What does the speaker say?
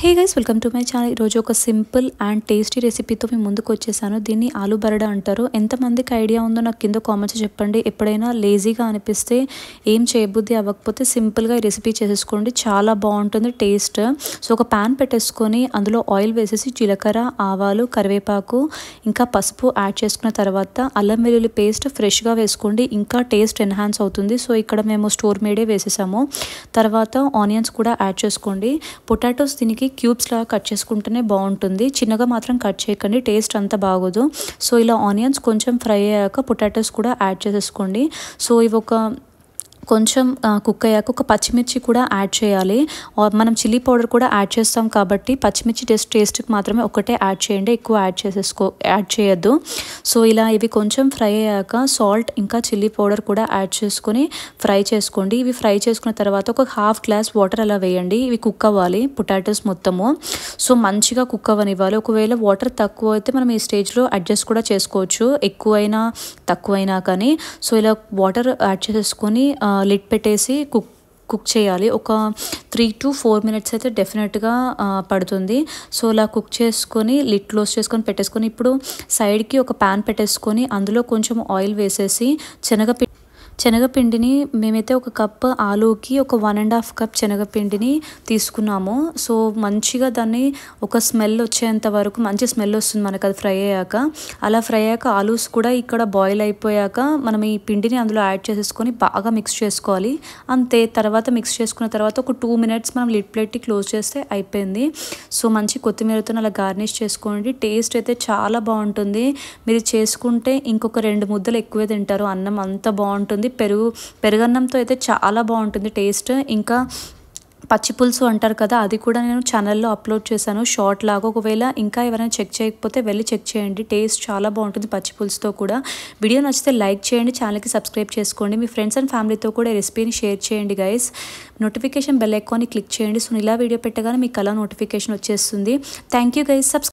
hey guys welcome to my channel ఈరోజు ఒక simple and tasty రెసిపీతో మేము ముందుకు వచ్చేసాను దీన్ని ఆలూ బరడ అంటారు ఎంతమందికి ఐడియా ఉందో నాకు కింద కామెంట్స్ చెప్పండి ఎప్పుడైనా లేజీగా అనిపిస్తే ఏం చేయబుద్ధి అవ్వకపోతే సింపుల్గా ఈ రెసిపీ చేసేసుకోండి చాలా బాగుంటుంది టేస్ట్ సో ఒక ప్యాన్ పెట్టేసుకొని అందులో ఆయిల్ వేసేసి జీలకర్ర ఆవాలు కరివేపాకు ఇంకా పసుపు యాడ్ చేసుకున్న తర్వాత అల్లం వెల్లుల్లి పేస్ట్ ఫ్రెష్గా వేసుకోండి ఇంకా టేస్ట్ ఎన్హాన్స్ అవుతుంది సో ఇక్కడ మేము స్టోర్ మేడే వేసేసాము తర్వాత ఆనియన్స్ కూడా యాడ్ చేసుకోండి పొటాటోస్ దీనికి క్యూబ్స్ లాగా కట్ చేసుకుంటేనే బాగుంటుంది చిన్నగా మాత్రం కట్ చేయకండి టేస్ట్ అంత బాగోదు సో ఇలా ఆనియన్స్ కొంచెం ఫ్రై అయ్యాక పొటాటోస్ కూడా యాడ్ చేసేసుకోండి సో ఇవి ఒక కొంచెం కుక్ అయ్యాక ఒక పచ్చిమిర్చి కూడా యాడ్ చేయాలి మనం చిల్లీ పౌడర్ కూడా యాడ్ చేస్తాం కాబట్టి పచ్చిమిర్చి టేస్ట్ టేస్ట్కి మాత్రమే ఒకటే యాడ్ చేయండి ఎక్కువ యాడ్ చేసేసుకో యాడ్ చేయొద్దు సో ఇలా ఇవి కొంచెం ఫ్రై అయ్యాక సాల్ట్ ఇంకా చిల్లీ పౌడర్ కూడా యాడ్ చేసుకొని ఫ్రై చేసుకోండి ఇవి ఫ్రై చేసుకున్న తర్వాత ఒక హాఫ్ గ్లాస్ వాటర్ అలా వేయండి ఇవి కుక్ అవ్వాలి పొటాటోస్ మొత్తము సో మంచిగా కుక్ అవ్వనివ్వాలి ఒకవేళ వాటర్ తక్కువ అయితే మనం ఈ స్టేజ్లో అడ్జస్ట్ కూడా చేసుకోవచ్చు ఎక్కువైనా తక్కువైనా కానీ సో ఇలా వాటర్ యాడ్ చేసేసుకొని లిడ్ పెట్టేసి కుక్ కుక్ చేయాలి ఒక త్రీ టు ఫోర్ మినిట్స్ అయితే డెఫినెట్గా పడుతుంది సో అలా కుక్ చేసుకొని లిట్ క్లోజ్ చేసుకొని పెట్టేసుకొని ఇప్పుడు సైడ్కి ఒక ప్యాన్ పెట్టేసుకొని అందులో కొంచెం ఆయిల్ వేసేసి శనగ శనగపిండిని మేమైతే ఒక కప్ ఆలూకి ఒక వన్ అండ్ హాఫ్ కప్ శనగపిండిని తీసుకున్నాము సో మంచిగా దాన్ని ఒక స్మెల్ వచ్చేంత వరకు మంచి స్మెల్ వస్తుంది మనకు అది ఫ్రై అయ్యాక అలా ఫ్రై అయ్యాక ఆలూస్ కూడా ఇక్కడ బాయిల్ అయిపోయాక మనం ఈ పిండిని అందులో యాడ్ చేసేసుకొని బాగా మిక్స్ చేసుకోవాలి అంతే తర్వాత మిక్స్ చేసుకున్న తర్వాత ఒక టూ మినిట్స్ మనం లిడ్ ప్లేట్ని క్లోజ్ చేస్తే అయిపోయింది సో మంచి కొత్తిమీరతో అలా గార్నిష్ చేసుకోండి టేస్ట్ అయితే చాలా బాగుంటుంది మీరు చేసుకుంటే ఇంకొక రెండు ముద్దలు ఎక్కువే తింటారు అన్నం అంత బాగుంటుంది ఉంటుంది పెరుగు పెరుగన్నంతో అయితే చాలా బాగుంటుంది టేస్ట్ ఇంకా పచ్చి పులుసు అంటారు కదా అది కూడా నేను ఛానల్లో అప్లోడ్ చేశాను షార్ట్ లాగా ఒకవేళ ఇంకా ఎవరైనా చెక్ చేయకపోతే వెళ్ళి చెక్ చేయండి టేస్ట్ చాలా బాగుంటుంది పచ్చి పులుసుతో కూడా వీడియో నచ్చితే లైక్ చేయండి ఛానల్కి సబ్స్క్రైబ్ చేసుకోండి మీ ఫ్రెండ్స్ అండ్ ఫ్యామిలీతో కూడా రెసిపీని షేర్ చేయండి గైస్ నోటిఫికేషన్ బెల్ ఎక్కువని క్లిక్ చేయండి సో ఇలా వీడియో పెట్టగానే మీకు అలా నోటిఫికేషన్ వచ్చేస్తుంది థ్యాంక్ యూ గైస్ సబ్స్క్రైబ్